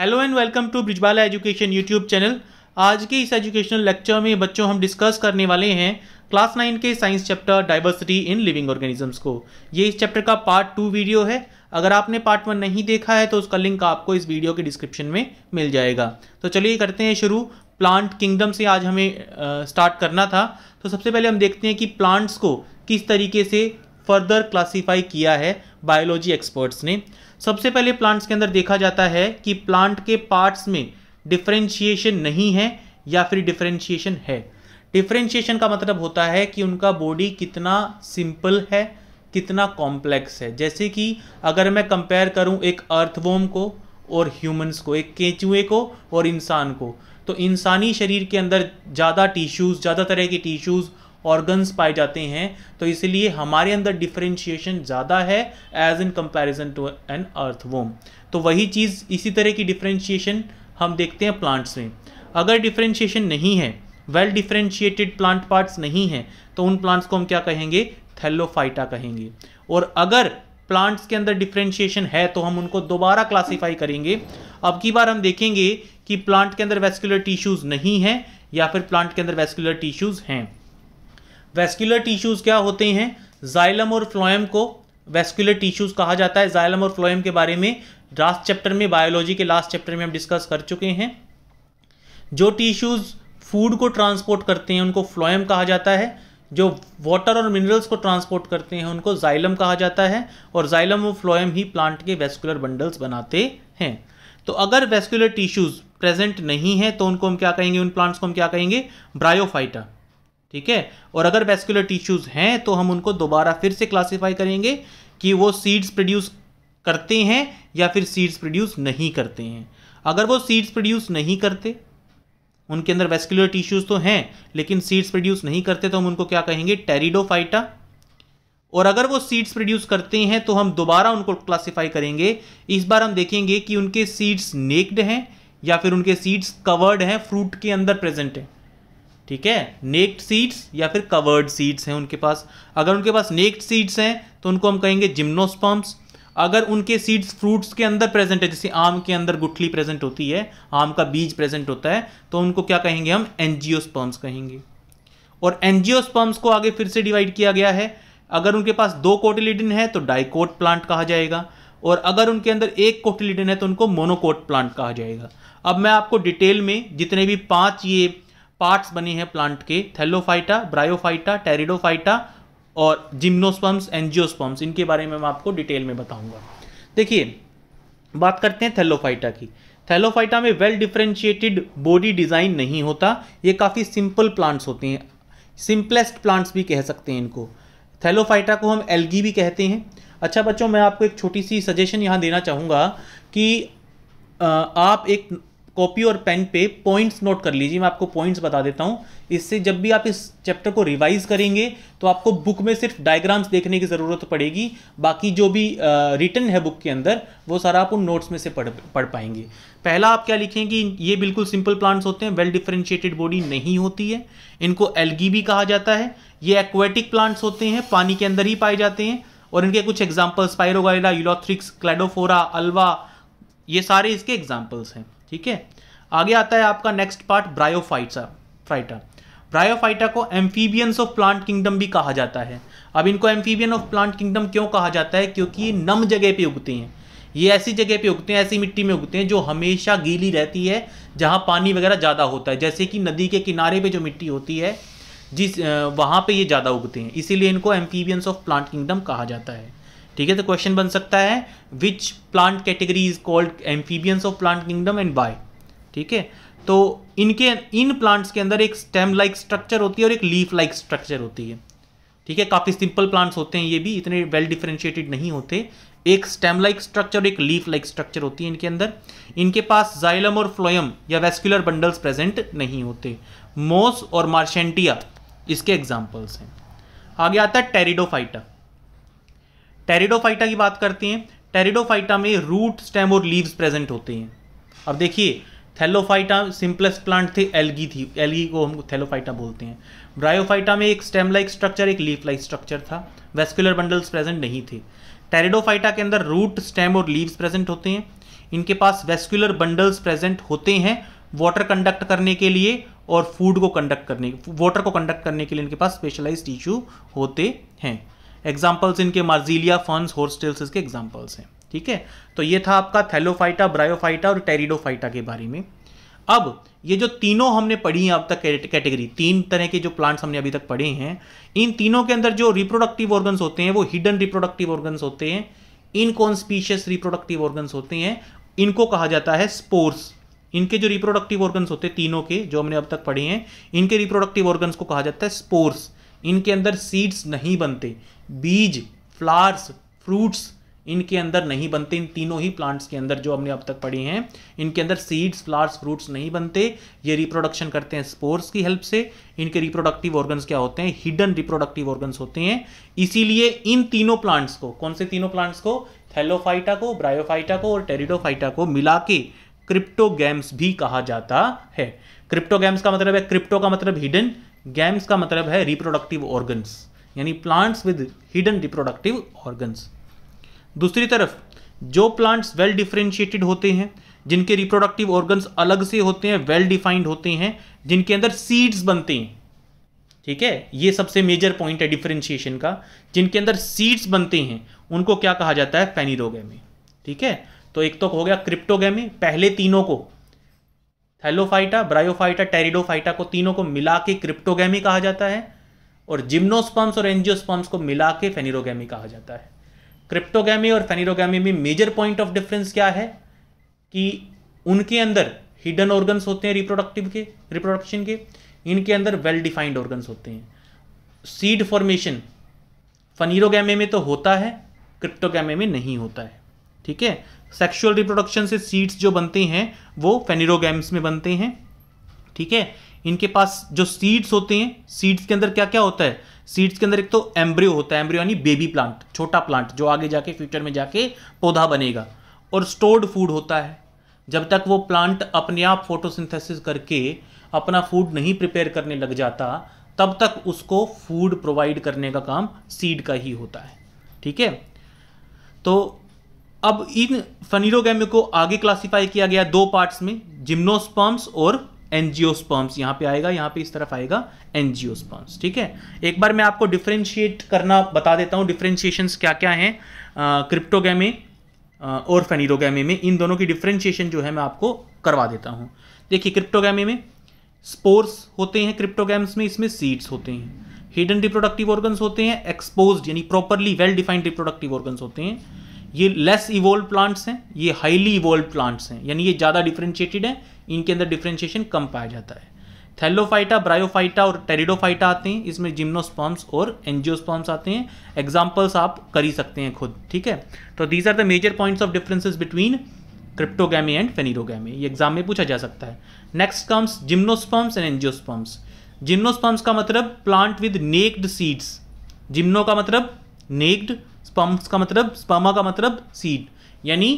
hello and welcome to Brijbala education YouTube channel आज के इस एजुकेशनल लेक्चर में बच्चों हम डिस्कस करने वाले हैं क्लास नाइन के science chapter diversity in living organisms को ये इस चैप्टर का पार्ट टू वीडियो है अगर आपने पार्ट वन नहीं देखा है तो उसका लिंक आपको इस वीडियो के डिस्क्रिप्शन में मिल जाएगा तो चलिए करते हैं शुरू प्लांट किंगडम से आज हमें स्टार्ट करना था तो सबसे पहले हम देखते हैं कि प्लांट्स को किस तरीके से फर्दर क्लासीफाई किया है बायोलॉजी एक्सपर्ट्स ने सबसे पहले प्लांट्स के अंदर देखा जाता है कि प्लांट के पार्ट्स में डिफ्रेंशिएशन नहीं है या फिर डिफ्रेंशिएशन है डिफ्रेंशिएशन का मतलब होता है कि उनका बॉडी कितना सिंपल है कितना कॉम्प्लेक्स है जैसे कि अगर मैं कंपेयर करूं एक अर्थवोम को और ह्यूमंस को एक केंचुए को और इंसान को तो इंसानी शरीर के अंदर ज़्यादा टिश्यूज़ ज़्यादा तरह के टिश्यूज़ ऑर्गन्स पाए जाते हैं तो इसलिए हमारे अंदर डिफ्रेंशिएशन ज़्यादा है as in comparison to an earthworm तो वही चीज़ इसी तरह की डिफ्रेंशिएशन हम देखते हैं प्लांट्स में अगर डिफ्रेंशिएशन नहीं है वेल डिफ्रेंशिएटेड प्लांट पार्ट्स नहीं हैं तो उन प्लांट्स को हम क्या कहेंगे थैलोफाइटा कहेंगे और अगर प्लांट्स के अंदर डिफ्रेंशिएशन है तो हम उनको दोबारा क्लासीफाई करेंगे अब की बार हम देखेंगे कि प्लांट के अंदर वेस्कुलर टिश्यूज़ नहीं हैं या फिर प्लांट के अंदर वेस्कुलर टिश्यूज़ हैं वेस्कुलर टिश्यूज़ क्या होते हैं जाइलम और फ्लोएम को वेस्कुलर टिश्यूज़ कहा जाता है जाइलम और फ्लोएम के बारे में लास्ट चैप्टर में बायोलॉजी के लास्ट चैप्टर में हम डिस्कस कर चुके हैं जो टिश्यूज़ फूड को ट्रांसपोर्ट करते हैं उनको फ्लोएम कहा जाता है जो वाटर और मिनरल्स को ट्रांसपोर्ट करते हैं उनको जाइलम कहा जाता है और जाइलम और फ्लोएम ही प्लांट के वेस्कुलर बंडल्स बनाते हैं तो अगर वेस्कुलर टिश्यूज़ प्रेजेंट नहीं है तो उनको हम क्या कहेंगे उन प्लांट्स को हम क्या कहेंगे ब्रायोफाइटा ठीक है और अगर वेस्कुलर टिश्यूज़ हैं तो हम उनको दोबारा फिर से क्लासीफाई करेंगे कि वो सीड्स प्रोड्यूस करते हैं या फिर सीड्स प्रोड्यूस नहीं करते हैं अगर वो सीड्स प्रोड्यूस नहीं करते उनके अंदर वेस्कुलर टिश्यूज़ तो हैं लेकिन सीड्स प्रोड्यूस नहीं करते तो हम उनको क्या कहेंगे टेरिडोफाइटा और अगर वो सीड्स प्रोड्यूस करते हैं तो हम दोबारा उनको क्लासीफाई करेंगे इस बार हम देखेंगे कि उनके सीड्स नेक्ड हैं या फिर उनके सीड्स कवर्ड हैं फ्रूट के अंदर प्रेजेंट हैं ठीक है नेक्ड सीड्स या फिर कवर्ड सीड्स हैं उनके पास अगर उनके पास नेक्ड सीड्स हैं तो उनको हम कहेंगे जिम्नोस्पम्प्स अगर उनके सीड्स फ्रूट्स के अंदर प्रेजेंट है जैसे आम के अंदर गुठली प्रेजेंट होती है आम का बीज प्रेजेंट होता है तो उनको क्या कहेंगे हम एनजियोस्पर्म्स कहेंगे और एनजियोस्पर्म्स को आगे फिर से डिवाइड किया गया है अगर उनके पास दो कोटिलिडन है तो डाइकोट प्लांट कहा जाएगा और अगर उनके अंदर एक कोटिलिडन है तो उनको मोनोकोट प्लांट कहा जाएगा अब मैं आपको डिटेल में जितने भी पांच ये पार्ट्स बने हैं प्लांट के थैलोफाइटा ब्रायोफाइटा टेरिडोफाइटा और जिम्नोस्पम्स एनजियोस्पम्स इनके बारे में मैं आपको डिटेल में बताऊंगा देखिए बात करते हैं थैलोफाइटा की थैलोफाइटा में वेल डिफ्रेंशिएटेड बॉडी डिज़ाइन नहीं होता ये काफ़ी सिंपल प्लांट्स होते हैं सिंपलेस्ट प्लांट्स भी कह सकते हैं इनको थैलोफाइटा को हम एल्गी भी कहते हैं अच्छा बच्चों मैं आपको एक छोटी सी सजेशन यहाँ देना चाहूँगा कि आप एक कॉपी और पेन पे पॉइंट्स नोट कर लीजिए मैं आपको पॉइंट्स बता देता हूँ इससे जब भी आप इस चैप्टर को रिवाइज करेंगे तो आपको बुक में सिर्फ डायग्राम्स देखने की ज़रूरत पड़ेगी बाकी जो भी रिटर्न है बुक के अंदर वो सारा आप उन नोट्स में से पढ़ पढ़ पाएंगे पहला आप क्या लिखें कि ये बिल्कुल सिंपल प्लांट्स होते हैं वेल डिफ्रेंशिएटेड बॉडी नहीं होती है इनको एलगी भी कहा जाता है ये एक्वेटिक प्लांट्स होते हैं पानी के अंदर ही पाए जाते हैं और इनके कुछ examples spirogyra ulothrix cladophora ulva ये सारे इसके एग्जाम्पल्स हैं ठीक है आगे आता है आपका next part bryophyta phyta bryophyta को एम्फीबियंस ऑफ प्लांट किंगडम भी कहा जाता है अब इनको एम्फीबियन ऑफ प्लांट किंगडम क्यों कहा जाता है क्योंकि नम जगह पे उगते हैं ये ऐसी जगह पे उगते हैं ऐसी मिट्टी में उगते हैं जो हमेशा गीली रहती है जहाँ पानी वगैरह ज़्यादा होता है जैसे कि नदी के किनारे पे जो मिट्टी होती है जिस वहाँ पे ये ज़्यादा उगते हैं इसीलिए इनको एम्फीबियंस ऑफ प्लांट किंगडम कहा जाता है ठीक है तो क्वेश्चन बन सकता है which plant category is called amphibians of plant kingdom and by ठीक है तो इनके इन प्लांट्स के अंदर एक स्टेम लाइक स्ट्रक्चर होती है और एक लीफ लाइक स्ट्रक्चर होती है ठीक है काफ़ी सिंपल प्लांट्स होते हैं ये भी इतने वेल डिफ्रेंशिएटेड नहीं होते एक स्टेम लाइक स्ट्रक्चर और एक लीफ लाइक स्ट्रक्चर होती है इनके अंदर इनके पास जाइलम और फ्लोयम या वेस्कुलर बंडल्स प्रेजेंट नहीं होते मोस और मार्शेंटिया इसके एग्जाम्पल्स हैं आगे आता है टेरिडोफाइटा टेरिडोफाइटा की बात करते हैं टेरिडोफाइटा में रूट स्टेम और लीव्स प्रेजेंट होते हैं अब देखिए थैलोफाइटा सिंपलेस्ट प्लांट थे एलगी थी एलगी को हम थैलोफाइटा बोलते हैं ब्रायोफाइटा में एक स्टेम लाइक स्ट्रक्चर एक लीफ लाइक स्ट्रक्चर था वेस्कुलर बंडल्स प्रेजेंट नहीं थे टेरिडोफाइटा के अंदर रूट स्टेम और लीव्स प्रेजेंट होते हैं इनके पास वेस्कुलर बंडल्स प्रेजेंट होते हैं वाटर कंडक्ट करने के लिए और फूड को कंडक्ट करने वाटर को कंडक्ट करने के लिए इनके पास स्पेशलाइज टिश्यू होते हैं एग्जाम्पल्स इनके मार्जिलिया फंस होर्सटेल्स इसके एग्जाम्पल्स हैं ठीक है तो ये था आपका थैलोफाइटा ब्रायोफाइटा और टेरिडोफाइटा के बारे में अब ये जो तीनों हमने पढ़ी हैं अब तक कैटेगरी तीन तरह के जो प्लांट्स हमने अभी तक पढ़े हैं इन तीनों के अंदर जो रिप्रोडक्टिव ऑर्गन्स होते हैं वो हिडन रिप्रोडक्टिव ऑर्गन्स होते हैं इनकॉन्स्पीशियस रिप्रोडक्टिव ऑर्गन्स होते हैं इनको कहा जाता है स्पोर्स इनके जो रिप्रोडक्टिव ऑर्गन्स होते हैं तीनों के जो हमने अब तक पढ़े हैं इनके रिप्रोडक्टिव ऑर्गन्स को कहा जाता है स्पोर्स इनके अंदर सीड्स नहीं बनते बीज फ्लावर्स फ्रूट्स इनके अंदर नहीं बनते इन तीनों ही प्लांट्स के अंदर जो हमने अब तक पढ़ी हैं इनके अंदर सीड्स फ्लावर्स फ्रूट्स नहीं बनते ये रिप्रोडक्शन करते हैं स्पोर्स की हेल्प से इनके रिप्रोडक्टिव ऑर्गन्स क्या होते हैं हिडन रिप्रोडक्टिव ऑर्गन्स होते हैं इसीलिए इन तीनों प्लांट्स को कौन से तीनों प्लांट्स को थैलोफाइटा को ब्रायोफाइटा को और टेरिडोफाइटा को मिला के क्रिप्टोगैम्स भी कहा जाता है क्रिप्टोगैम्स का मतलब है क्रिप्टो का मतलब हिडन गैम्स का मतलब है रिप्रोडक्टिव ऑर्गन्स यानी plants with hidden reproductive organs दूसरी तरफ जो प्लांट्स वेल डिफ्रेंशिएटेड होते हैं जिनके रिप्रोडक्टिव ऑर्गन्स अलग से होते हैं वेल डिफाइंड होते हैं जिनके अंदर सीड्स बनते हैं ठीक है ये सबसे मेजर पॉइंट है डिफ्रेंशिएशन का जिनके अंदर सीड्स बनते हैं उनको क्या कहा जाता है फेनिरोगेमी ठीक है तो एक तो हो गया क्रिप्टोगेमी पहले तीनों को थैलोफाइटा ब्रायोफाइटा टेरिडोफाइटा को तीनों को मिला के क्रिप्टोगेमी कहा जाता है और जिम्नोस्पम्स और एनजियोस्पम्स को मिला के फेनिरोगैमी कहा जाता है क्रिप्टोगैमी और फेनिरोगैमी में मेजर पॉइंट ऑफ डिफरेंस क्या है कि उनके अंदर हिडन ऑर्गन्स होते हैं रिप्रोडक्टिव के रिप्रोडक्शन के इनके अंदर वेल डिफाइंड ऑर्गन्स होते हैं सीड फॉर्मेशन फनीरोगैमे में तो होता है क्रिप्टोगैमे में नहीं होता है ठीक है सेक्सुअल रिप्रोडक्शन से सीड्स जो बनते हैं वो फेनिरोगैम्स में बनते हैं ठीक है इनके पास जो सीड्स होते हैं सीड्स के अंदर क्या क्या होता है सीड्स के अंदर एक तो एम्ब्रियो होता है एम्ब्रियो यानी बेबी प्लांट छोटा प्लांट जो आगे जाके फ्यूचर में जाके पौधा बनेगा और स्टोर्ड फूड होता है जब तक वो प्लांट अपने आप फोटोसिंथेसिस करके अपना फूड नहीं प्रिपेयर करने लग जाता तब तक उसको फूड प्रोवाइड करने का काम सीड का ही होता है ठीक है तो अब इन फनीरोगैम्य को आगे क्लासिफाई किया गया दो पार्ट्स में जिम्नोस्पर्म्स और एनजियोस्पर्म्स यहाँ पे आएगा यहाँ पे इस तरफ आएगा एनजियोस्पर्म्स ठीक है एक बार मैं आपको डिफ्रेंशिएट करना बता देता हूँ डिफ्रेंशिएशन क्या क्या हैं क्रिप्टोगेमे और फेनिरोगैमे में इन दोनों की डिफ्रेंशिएशन जो है मैं आपको करवा देता हूँ देखिए क्रिप्टोगेमे में स्पोर्स होते हैं क्रिप्टोगेम्स में इसमें सीड्स होते हैं हिडन रिप्रोडक्टिव ऑर्गन्स होते हैं एक्सपोज यानी properly well defined reproductive organs होते हैं ये लेस इवोल्व प्लांट्स हैं ये हाईली इवोल्व प्लांट्स हैं यानी ये ज़्यादा डिफ्रेंशिएटेड हैं इनके अंदर डिफ्रेंशिएशन कम पाया जाता है थैलोफाइटा ब्रायोफाइटा और टेरिडोफाइटा आते हैं इसमें जिम्नोस्पॉम्स और एनजियोस्पॉम्स आते हैं एग्जाम्पल्स आप कर ही सकते हैं खुद ठीक है तो these are the major points of differences between cryptogamae and phanerogamae ये एग्जाम में पूछा जा सकता है next comes gymnosperms and angiosperms gymnosperms का मतलब plant with naked seeds gymno का मतलब नेक्ड स्पम्स का मतलब स्पमा का मतलब सीड यानी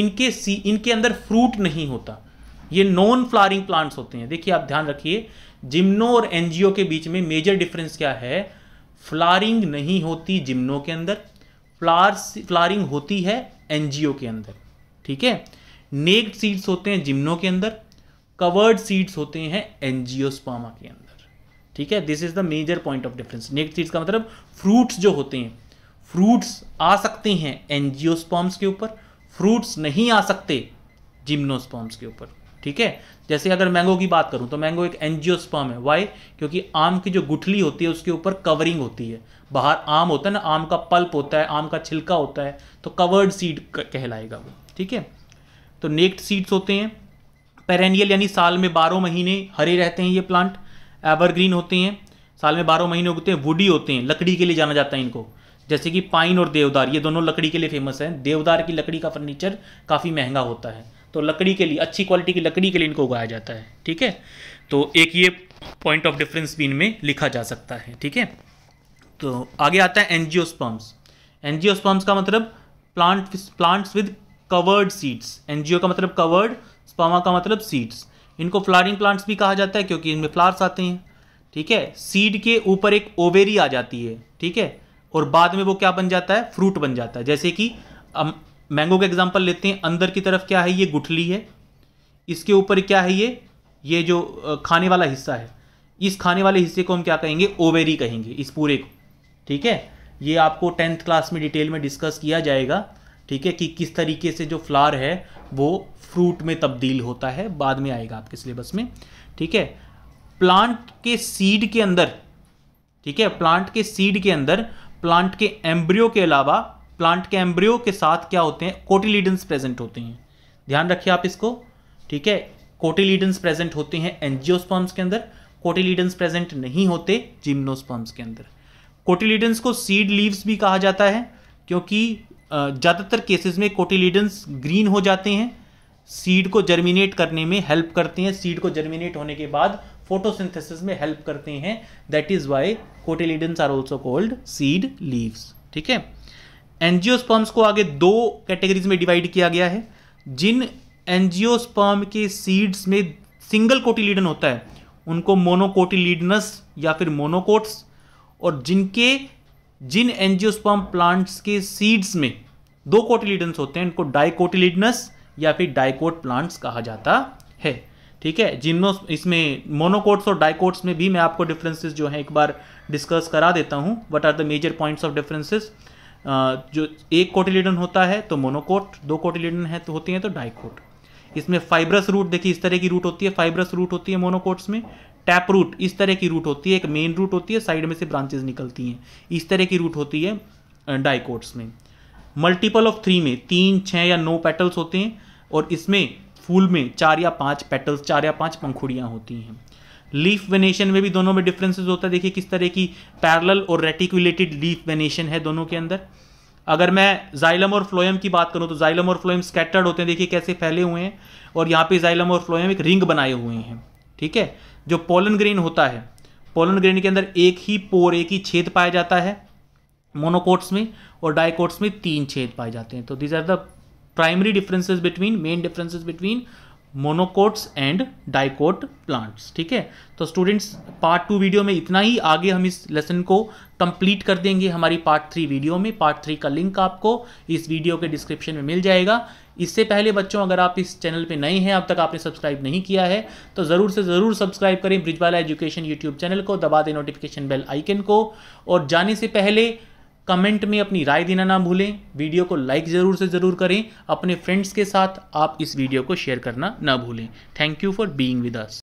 इनके सी इनके अंदर फ्रूट नहीं होता ये नॉन फ्लारिंग प्लांट्स होते हैं देखिए आप ध्यान रखिए जिम्नो और एनजीओ के बीच में मेजर डिफरेंस क्या है फ्लारिंग नहीं होती जिम्नो के अंदर फ्लार्स फ्लारिंग होती है एनजीओ के अंदर ठीक है नेक्ड सीड्स होते हैं जिम्नो के अंदर कवर्ड सीड्स होते हैं एनजीओ के अंदर ठीक है this is the major point of difference next seeds का मतलब फ्रूट्स जो होते हैं फ्रूट्स आ सकते हैं एनजियोस्पॉम्स के ऊपर फ्रूट्स नहीं आ सकते जिम्नोस्पॉम्स के ऊपर ठीक है जैसे अगर मैंगो की बात करूं तो मैंगो एक एनजियोस्पॉम है वाई क्योंकि आम की जो गुठली होती है उसके ऊपर कवरिंग होती है बाहर आम होता है ना आम का पल्प होता है आम का छिलका होता है तो कवर्ड सीड कहलाएगा वो ठीक है तो नेक्ट सीड्स होते हैं पेरेनियल यानी साल में बारह महीने हरे रहते हैं ये प्लांट एवरग्रीन होते हैं साल में बारह महीने उगते हैं वुडी होते हैं लकड़ी के लिए जाना जाता है इनको जैसे कि पाइन और देवदार ये दोनों लकड़ी के लिए फेमस है देवदार की लकड़ी का फर्नीचर काफ़ी महंगा होता है तो लकड़ी के लिए अच्छी क्वालिटी की लकड़ी के लिए इनको उगाया जाता है ठीक है तो एक ये पॉइंट ऑफ डिफरेंस भी इनमें लिखा जा सकता है ठीक है तो आगे आता है एनजीओ एनजियोस्पर्म्स का मतलब plant plants with covered seeds angio का मतलब कवर्ड स्पमा का मतलब सीड्स इनको फ्लारिंग प्लांट्स भी कहा जाता है क्योंकि इनमें फ्लार्स आते हैं ठीक है सीड के ऊपर एक ओवेरी आ जाती है ठीक है और बाद में वो क्या बन जाता है फ्रूट बन जाता है जैसे कि मैंगो का एग्जाम्पल लेते हैं अंदर की तरफ क्या है ये गुठली है इसके ऊपर क्या है ये ये जो खाने वाला हिस्सा है इस खाने वाले हिस्से को हम क्या कहेंगे ओवेरी कहेंगे इस पूरे को ठीक है ये आपको टेंथ क्लास में डिटेल में डिस्कस किया जाएगा ठीक है कि किस तरीके से जो फ्लावर है वो फ्रूट में तब्दील होता है बाद में आएगा आपके सिलेबस में ठीक है प्लांट के सीड के अंदर ठीक है प्लांट के सीड के अंदर प्लांट के एम्ब्रियो के अलावा प्लांट के एम्ब्रियो के साथ क्या होते हैं कोटिलीडन्स प्रेजेंट होते हैं ध्यान रखिए आप इसको ठीक है कोटिलीडन्स प्रेजेंट होते हैं एनजियोस्पर्म्स के अंदर कोटिलीडन्स प्रेजेंट नहीं होते जिम्नोस्पर्म्स के अंदर कोटिलीडन्स को सीड लीव्स भी कहा जाता है क्योंकि ज़्यादातर केसेस में कोटिलीडन्स ग्रीन हो जाते हैं सीड को जर्मिनेट करने में हेल्प करते हैं सीड को जर्मिनेट होने के बाद फोटोसिंथेसिस में हेल्प करते हैं that is why cotyledons are also called seed leaves ठीक है एनजियोस्पर्म्स को आगे दो कैटेगरीज में डिवाइड किया गया है जिन एनजियोस्पर्म के सीड्स में सिंगल कोटिलीडन होता है उनको मोनोकोटिलीडनस या फिर मोनोकोट्स और जिनके जिन एनजियोस्पर्म प्लांट्स के सीड्स में दो कोटिलीडन्स होते हैं उनको डाइकोटिलीडनस या फिर डाइकोट प्लांट्स कहा जाता है ठीक है जिनों इसमें मोनोकोट्स और डाइकोट्स में भी मैं आपको डिफरेंसेस जो हैं एक बार डिस्कस करा देता हूँ what are the major points of differences जो एक कोटिलेडन होता है तो मोनोकोट दो कोटिलेडन है तो होती हैं तो डाइकोट इसमें फाइब्रस रूट देखिए इस तरह की रूट होती है फाइब्रस रूट होती है मोनोकोट्स में टैप रूट इस तरह की रूट होती है एक मेन रूट होती है साइड में से ब्रांचेज निकलती हैं इस तरह की रूट होती है डाइकोट्स में मल्टीपल ऑफ थ्री में तीन छः या नौ पेटल्स होते हैं और इसमें फूल में चार या पांच पेटल्स चार या पांच पंखुड़ियां होती हैं लीफ वेनेशन में भी दोनों में डिफरेंसेस होता है देखिए किस तरह की पैरल और रेटिकुलेटेड लीफ वेनेशन है दोनों के अंदर अगर मैं जाइलम और फ्लोएम की बात करूं तो जाइलम और फ्लोएम स्कैटर्ड होते हैं देखिए कैसे फैले हुए हैं और यहाँ पे जाइलम और फ्लोएम एक रिंग बनाए हुए हैं ठीक है जो पोलन ग्रेन होता है पोलन ग्रेन के अंदर एक ही पोर एक ही छेद पाया जाता है मोनोकोट्स में और डाइकोट्स में तीन छेद पाए जाते हैं तो these are the primary differences between main differences between monocots and dicot plants ठीक है तो स्टूडेंट्स पार्ट टू वीडियो में इतना ही आगे हम इस लेसन को कंप्लीट कर देंगे हमारी पार्ट थ्री वीडियो में पार्ट थ्री का लिंक आपको इस वीडियो के डिस्क्रिप्शन में मिल जाएगा इससे पहले बच्चों अगर आप इस चैनल पे नए हैं अब तक आपने सब्सक्राइब नहीं किया है तो ज़रूर से ज़रूर सब्सक्राइब करें ब्रिजवाला एजुकेशन यूट्यूब चैनल को दबा दें नोटिफिकेशन बेल आइकन को और जाने से पहले कमेंट में अपनी राय देना ना भूलें वीडियो को लाइक ज़रूर से ज़रूर करें अपने फ्रेंड्स के साथ आप इस वीडियो को शेयर करना ना भूलें thank you for being with us